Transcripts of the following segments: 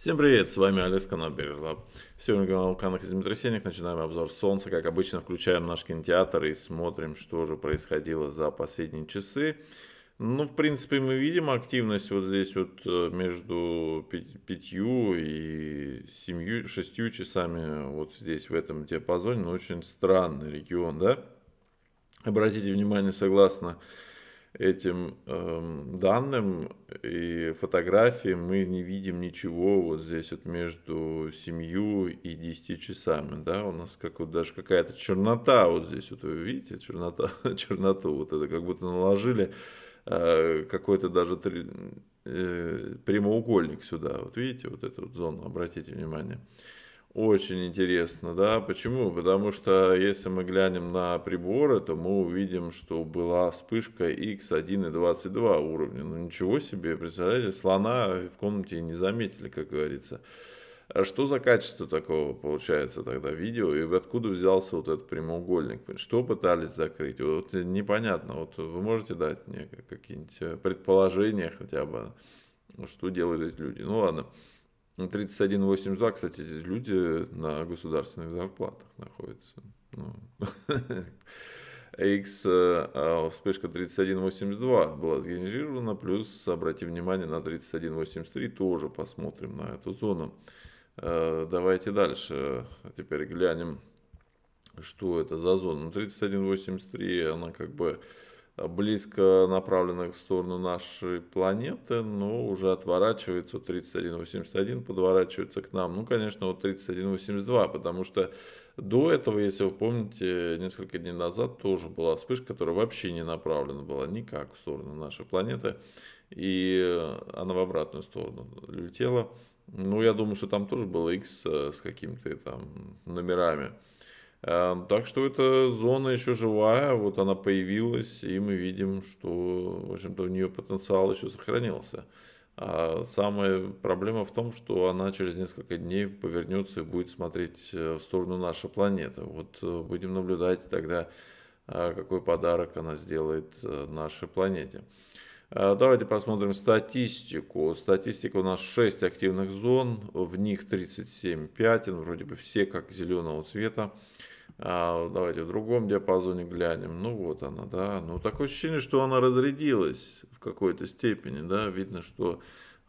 Всем привет, с вами Алекс Канаберлаб. Сегодня канал Канах Землетрясениях. Начинаем обзор Солнца. Как обычно, включаем наш кинотеатр и смотрим, что же происходило за последние часы. Ну, в принципе, мы видим активность вот здесь вот э, между пятью и семью, шестью часами вот здесь, в этом диапазоне. Но ну, очень странный регион, да? Обратите внимание, согласно этим э, данным и фотографиям мы не видим ничего вот здесь вот между семью и 10 часами, да, у нас как вот даже какая-то чернота вот здесь вот вы видите чернота, черноту вот это как будто наложили э, какой-то даже три, э, прямоугольник сюда, вот видите вот эту вот зону, обратите внимание. Э, очень интересно, да. Почему? Потому что если мы глянем на приборы, то мы увидим, что была вспышка X1.22 уровня. Ну ничего себе, представляете, слона в комнате не заметили, как говорится. А что за качество такого получается тогда видео? И откуда взялся вот этот прямоугольник? Что пытались закрыть? Вот непонятно. Вот вы можете дать мне какие-нибудь э, предположения хотя бы, что делают эти люди? Ну ладно. Ну, 31,82, кстати, люди на государственных зарплатах находятся. Ну. X э, а вспышка 31.82 была сгенерирована, плюс обрати внимание на 31.83, тоже посмотрим на эту зону. Э, давайте дальше, теперь глянем, что это за зона. 31.83, ну, она как бы близко направленных в сторону нашей планеты, но уже отворачивается 3181, подворачивается к нам. Ну, конечно, вот 3182, потому что до этого, если вы помните, несколько дней назад тоже была вспышка, которая вообще не направлена была никак в сторону нашей планеты, и она в обратную сторону летела. Ну, я думаю, что там тоже было X с какими-то там номерами. Эм, так что эта зона еще живая, вот она появилась, и мы видим, что, в общем-то, у нее потенциал еще сохранился. А самая проблема в том, что она через несколько дней повернется и будет смотреть э, в сторону нашей планеты. Вот э, будем наблюдать тогда, э, какой подарок она сделает нашей планете. Э, давайте посмотрим статистику. Статистика у нас 6 активных зон, в них 37 пятен, вроде бы все как зеленого цвета. Э, давайте в другом диапазоне глянем. Ну вот она, да. Ну такое ощущение, что она разрядилась в какой-то степени, да. Видно, что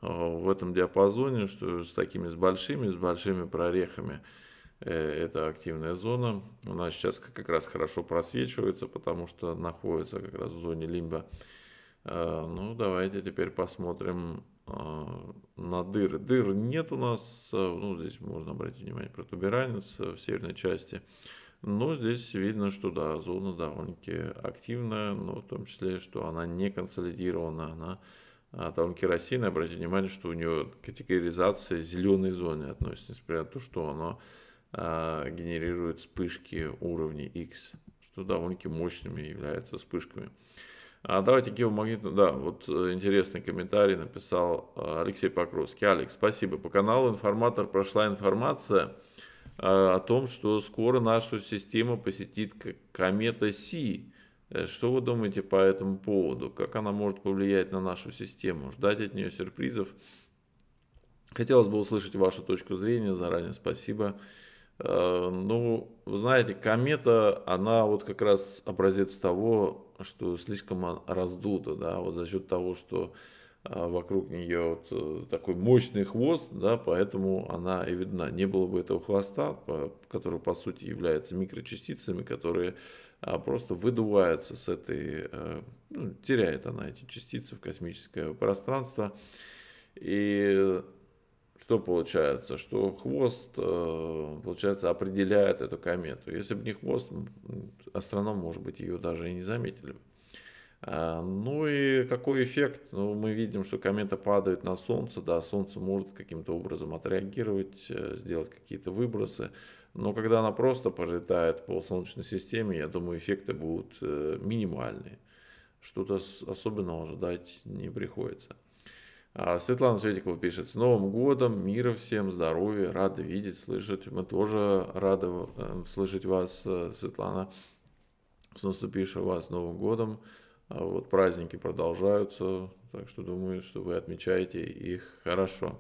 э, в этом диапазоне, что с такими с большими, с большими прорехами, это активная зона. Она сейчас как раз хорошо просвечивается, потому что находится как раз в зоне лимба Э, ну, давайте теперь посмотрим э, на дыры. Дыр нет у нас, э, ну, здесь можно обратить внимание, протуберанец в северной части. Но здесь видно, что да, зона довольно-таки активная, но в том числе, что она не консолидирована, она довольно-таки рассеянная. Обратите внимание, что у нее категоризация зеленой зоны относится, несмотря на то, что она генерирует вспышки уровней X, что довольно-таки мощными являются вспышками. А давайте геомагнитную, да, вот э, интересный комментарий написал э, Алексей Покровский. Алекс, спасибо. По каналу «Информатор» прошла информация э, о том, что скоро нашу систему посетит комета Си. Что вы думаете по этому поводу? Как она может повлиять на нашу систему? Ждать от нее сюрпризов? Хотелось бы услышать вашу точку зрения. Заранее спасибо. Спасибо. Э, ну, вы знаете, комета, она вот как раз образец того, что слишком раздута, да, вот за счет того, что а, вокруг нее вот э, такой мощный хвост, да, поэтому она и видна. Не было бы этого хвоста, который по сути является микрочастицами, которые а, просто выдуваются с этой, э, ну, теряет она эти частицы в космическое пространство. И что получается? Что хвост, э, получается, определяет эту комету. Если бы не хвост, астроном, может быть, ее даже и не заметили бы. А, ну и какой эффект? Ну, мы видим, что комета падает на Солнце, да, Солнце может каким-то образом отреагировать, э, сделать какие-то выбросы, но когда она просто пролетает по Солнечной системе, я думаю, эффекты будут э, минимальные. Что-то особенного ожидать не приходится. А Светлана Светикова пишет, с Новым годом, мира всем, здоровья, рада видеть, слышать. Мы тоже рады э, слышать вас, э, Светлана. С наступившим вас Новым годом. А вот праздники продолжаются, так что думаю, что вы отмечаете их хорошо.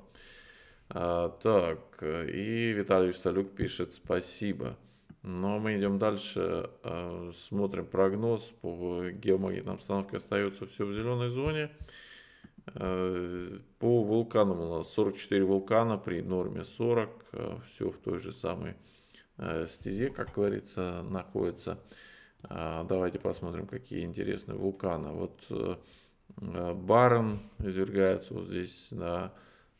А, так, и Виталий Шталюк пишет «Спасибо». Но мы идем дальше, э, смотрим прогноз по геомагнитной обстановке. Остается все в зеленой зоне. Э, по вулканам у нас 44 вулкана при норме 40. Э, Все в той же самой э, стезе, как говорится, находится. А, давайте посмотрим, какие интересные вулканы. Вот Барен извергается вот здесь на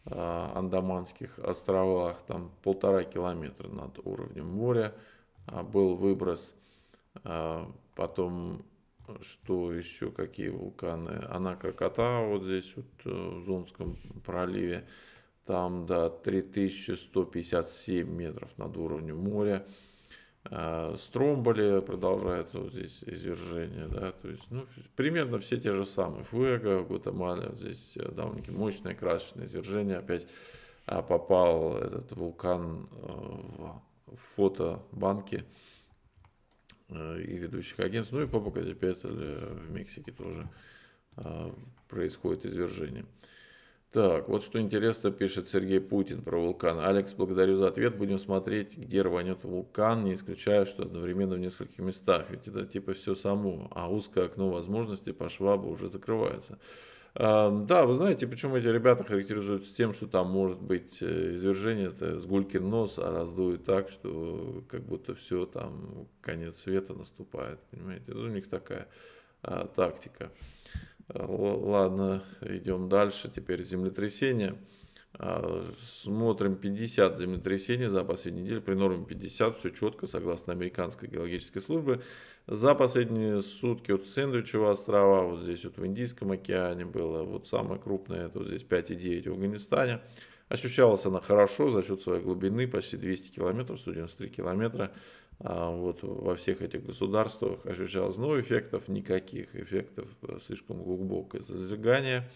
Андаманских островах, там полтора километра над уровнем моря. А, был выброс, потом что еще, какие вулканы. Она Крокота, вот здесь вот э, в Зонском проливе, там до да, 3157 метров над уровнем моря. Э, Стромболи продолжается вот здесь извержение, да, то есть, ну, примерно все те же самые. Фуэго, Гватемаля, вот здесь э, довольно-таки мощное красочное извержение. Опять попал этот вулкан в фотобанки Э, и ведущих агентств. Ну и Попокатепетль э, в Мексике тоже э, происходит извержение. Так, вот что интересно пишет Сергей Путин про вулкан. Алекс, благодарю за ответ. Будем смотреть, где рванет вулкан, не исключая, что одновременно в нескольких местах. Ведь это типа все само, а узкое окно возможностей по швабу уже закрывается. Да, вы знаете, почему эти ребята характеризуются тем, что там может быть э, извержение это сгульки нос, а раздует так, что как будто все там конец света наступает, понимаете? Это у них такая а, тактика. Ладно, идем дальше. Теперь землетрясение. А, смотрим 50 землетрясений за последнюю неделю. При норме 50 все четко, согласно американской геологической службы. За последние сутки от Сэндвичевого острова, вот здесь вот в Индийском океане было, вот самое крупное, это вот здесь 5,9 в Афганистане. Ощущалась она хорошо за счет своей глубины, почти 200 километров, 193 километра. А, вот во всех этих государствах ощущалось, но эффектов никаких, эффектов э, слишком глубокое зажигание.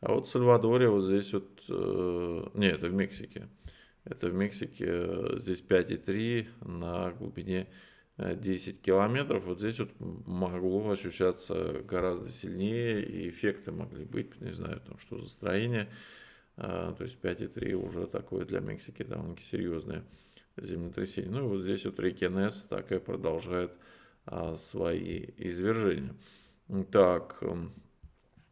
А вот в Сальвадоре вот здесь вот... Э, не, это в Мексике. Это в Мексике э, здесь 5,3 на глубине 10 э, километров. Вот здесь вот могло ощущаться гораздо сильнее, и эффекты могли быть, не знаю, там, что за строение. А, то есть 5,3 уже такое для Мексики довольно-таки серьезное землетрясение. Ну и вот здесь вот реки Нес так и продолжает а, свои извержения. Так, эм,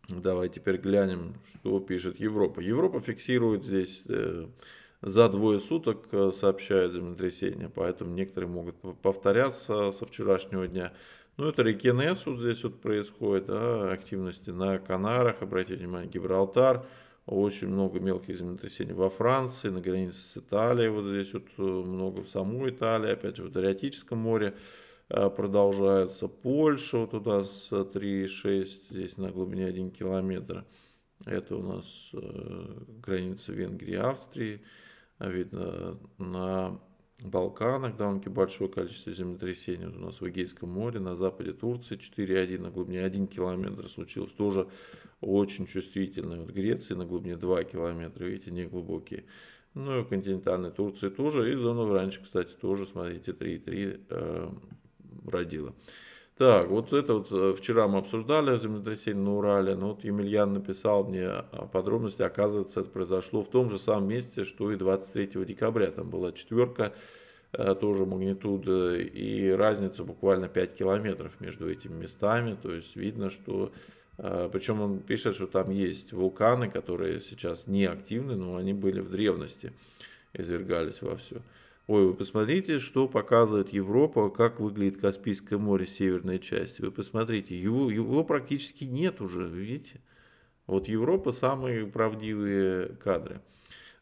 Давай теперь глянем, что пишет Европа. Европа фиксирует здесь э, за двое суток, э, сообщает землетрясение, поэтому некоторые могут повторяться со вчерашнего дня. Ну, это Рикенес, вот здесь вот происходит, да, активности на Канарах, обратите внимание, Гибралтар, очень много мелких землетрясений во Франции, на границе с Италией, вот здесь вот э, много в саму Италии, опять же в Адриатическом море. Э, продолжаются. Польша вот туда с 3,6, здесь на глубине 1 километр. Это у нас э, граница Венгрии и Австрии. Видно, на Балканах довольно-таки большое количество землетрясений. Вот у нас в Эгейском море, на западе Турции 4,1, на глубине 1 километр случилось. Тоже очень чувствительное. Вот Греции на глубине 2 километра, видите, неглубокие. Ну и континентальной Турции тоже. И зона Вранч, кстати, тоже, смотрите, 3,3 родила. Так, вот это вот э, вчера мы обсуждали землетрясение на Урале, но вот Емельян написал мне подробности, оказывается, это произошло в том же самом месте, что и 23 декабря, там была четверка, э, тоже магнитуда, э, и разница буквально 5 километров между этими местами, то есть видно, что причем он пишет, что там есть вулканы, которые сейчас не активны, но они были в древности, извергались во все. Ой, вы посмотрите, что показывает Европа, как выглядит Каспийское море северной части. Вы посмотрите, его, его практически нет уже, видите? Вот Европа самые правдивые кадры.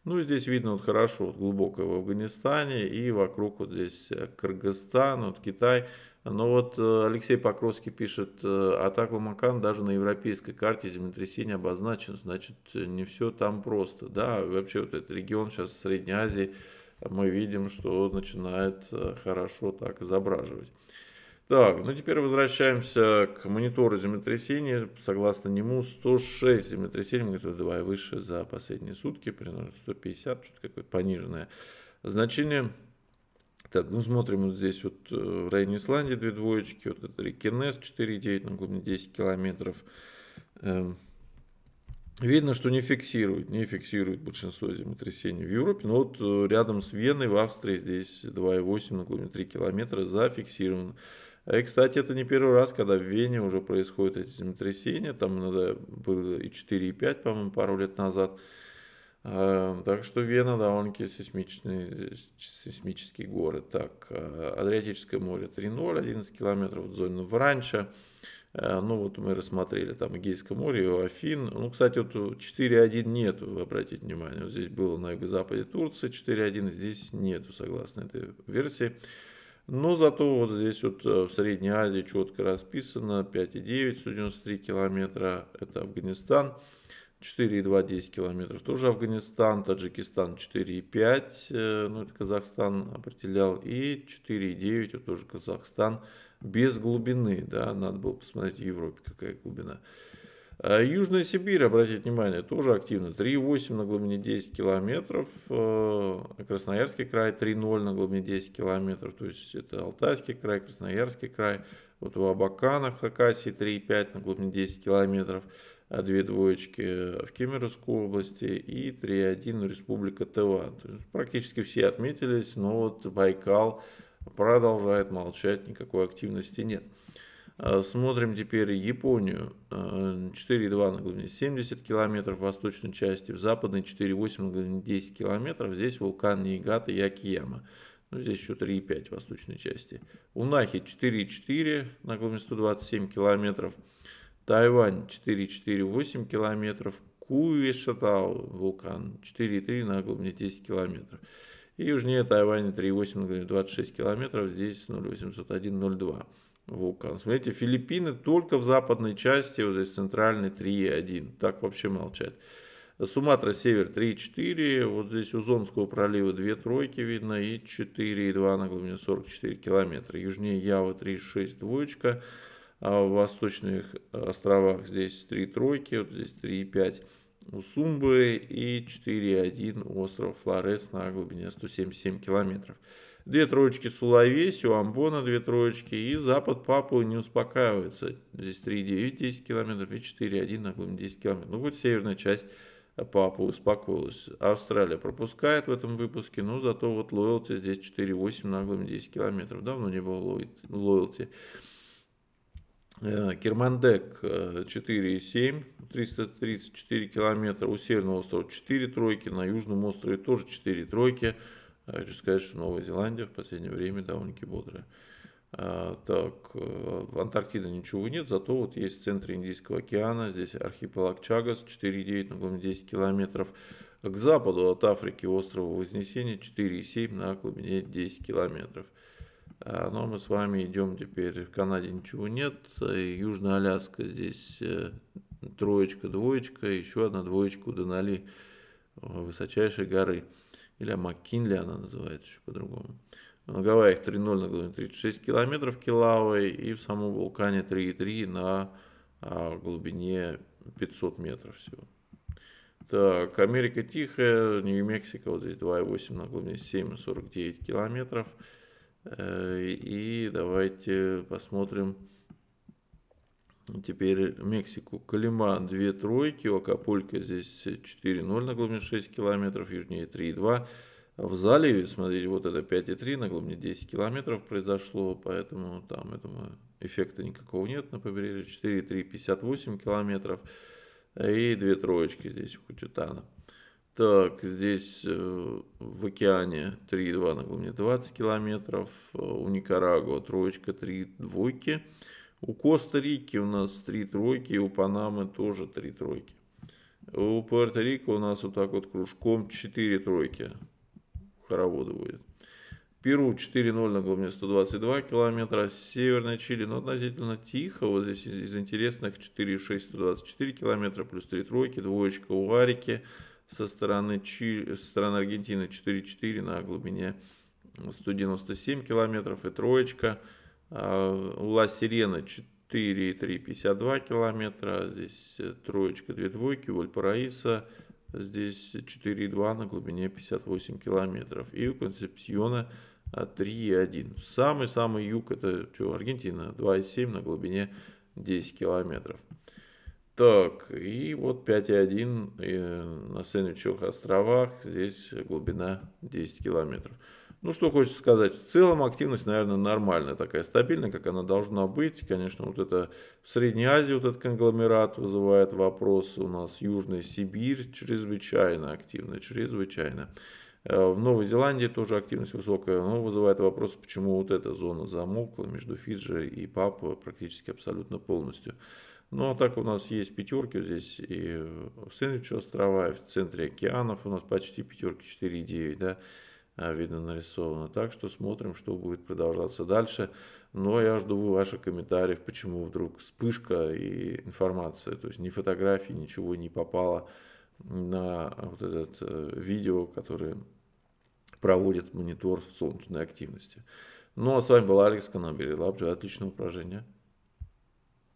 Ну, и здесь видно вот хорошо, вот глубоко в Афганистане и вокруг вот здесь э, Кыргызстан, вот Китай. Но вот э, Алексей Покровский пишет, э, атака Макан даже на европейской карте землетрясение обозначен, значит, не все там просто. Да, вообще вот этот регион сейчас Средней Азии, мы видим, что начинает э, хорошо так изображивать. Так, ну теперь возвращаемся к монитору землетрясения. Согласно нему, 106 землетрясений, магнитуда 2 и выше за последние сутки, при 150, что-то какое-то пониженное значение. Так, ну смотрим вот здесь вот э, в районе Исландии две двоечки, вот это Рикенес 4,9 на глубине 10 километров. Эм, Видно, что не фиксирует, не фиксирует большинство землетрясений в Европе, но вот э, рядом с Веной в Австрии здесь 2,8 на глубине 3 километра зафиксировано. И, кстати, это не первый раз, когда в Вене уже происходят эти землетрясения, там надо было и 4, и 5, по-моему, пару лет назад. А, так что Вена довольно-таки сейсмичный, сейсмический город. Так, э, Адриатическое море 3.0, 11 километров, в зону Вранча. Э, ну вот мы рассмотрели там Эгейское море, Афин. Ну, кстати, вот 4.1 нету, обратите внимание. Вот здесь было на юго-западе Турции, 4.1 здесь нету, согласно этой версии. Но зато вот здесь вот э, в Средней Азии четко расписано 5,9, 193 километра, это Афганистан. 4,2, 10 километров тоже Афганистан, Таджикистан 4,5, э, ну это Казахстан определял, и 4,9, это тоже Казахстан, без глубины, да, надо было посмотреть в Европе, какая глубина. А Южная Сибирь, обратите внимание, тоже активно. 3,8 на глубине 10 километров. Э, Красноярский край 3,0 на глубине 10 километров. То есть это Алтайский край, Красноярский край. Вот у Абакана в Хакасии 3,5 на глубине 10 километров. А две двоечки в Кемеровской области и 3,1 Республика Тыва. То есть практически все отметились, но вот Байкал продолжает молчать, никакой активности нет. Э, смотрим теперь Японию. 4,2 э, на глубине 70 километров в восточной части, в западной 4,8 на глубине 10 километров. Здесь вулкан Ниигата и Акияма. Ну, здесь еще 3,5 в восточной части. Унахи 4,4 на глубине 127 километров. Тайвань 4,4,8 километров. Куи Шатау вулкан 4,3 на глубине 10 километров. И южнее Тайваня 3,8, 26 ну, километров, здесь 0,801,02 вулкан. Смотрите, Филиппины только в западной части, вот здесь центральный 3,1, так вообще молчат. Суматра север 3,4, вот здесь у Зонского пролива 2 тройки видно и 4,2 на глубине 44 километра. Южнее Явы 3,6 двоечка, а в восточных островах здесь 3 тройки, вот здесь 3,5 Усумбы и 41 остров Флорес на глубине 177 километров. Две троечки Сулавеси, у Амбона две троечки и запад Папу не успокаивается. Здесь 3,9 10 километров и 4,1 на глубине 10 километров. Ну, хоть северная часть Папу успокоилась. Австралия пропускает в этом выпуске, но зато вот Лоялти здесь 4,8 на глубине 10 километров. Давно не было Лоялти. Э, Кермандек 4,7, э, 334 километра, у Северного острова 4 тройки, на Южном острове тоже 4 тройки. А, хочу сказать, что Новая Зеландия в последнее время довольно-таки бодрая. А, так, э, в Антарктиде ничего нет, зато вот есть в центре Индийского океана, здесь архипелаг Чагас, 4,9 на глубине 10 километров. К западу от Африки острова Вознесения 4,7 на глубине 10 километров. А, Но ну, мы с вами идем теперь, в Канаде ничего нет, Южная Аляска здесь э, троечка, двоечка, еще одна двоечка у Денали э, высочайшей горы. Или Маккинли она называется еще по-другому. На Гавайях 3.0 на глубине 36 километров Килауэй и в самом вулкане 3.3 на а, глубине 500 метров всего. Так, Америка тихая, нью мексика вот здесь 2,8 на глубине 7,49 километров. Э, и давайте посмотрим теперь Мексику. Калима 2 тройки, у здесь здесь 4,0 на глубине 6 километров, южнее 3,2. В заливе, смотрите, вот это 5,3 на глубине 10 километров произошло, поэтому там этому эффекта никакого нет на побережье. 4,3, 58 километров и две троечки здесь у Хачатана. Так, здесь э, в океане 3,2 на глубине 20 километров, э, у Никарагуа троечка 3 двойки, у Коста-Рики у нас 3 тройки, и у Панамы тоже 3 тройки. У Пуэрто-Рико у нас вот так вот кружком 4 тройки хоровода будет. Перу 4.0 на глубине 122 километра, Северная Чили, но ну, относительно тихо, вот здесь из интересных 4.6 124 километра, плюс 3 тройки, двоечка у Арики, со стороны, Чи... со стороны Аргентины 4-4 на глубине 197 километров. И троечка а, у Ла Сирена 4,3, 52 километра. Здесь э, троечка, две двойки, Воль Параиса. Здесь 4,2 на глубине 58 километров. И у Концепсиона 3,1. А, Самый-самый юг, это что, Аргентина, 2,7 на глубине 10 километров. Так, и вот 5,1 на Сенвичевых островах. Здесь глубина 10 километров. Ну, что хочется сказать. В целом активность, наверное, нормальная, такая стабильная, как она должна быть. Конечно, вот это в Средней Азии вот этот конгломерат вызывает вопросы. У нас Южная Сибирь чрезвычайно активна, чрезвычайно. Э, в Новой Зеландии тоже активность высокая, но вызывает вопрос, почему вот эта зона замокла между Фиджи и Папуа практически абсолютно полностью. Ну, а так у нас есть пятерки здесь и в э, Сэндвиче острова, и в центре океанов у нас почти пятерки 4,9, да, а, видно нарисовано. Так что смотрим, что будет продолжаться дальше. Но я жду ваших комментариев, почему вдруг вспышка и информация. То есть ни фотографии, ничего не попало на вот это э, видео, которое проводит монитор солнечной активности. Ну а с вами был Алекс Канабери. Лапджи, отличного упражнения.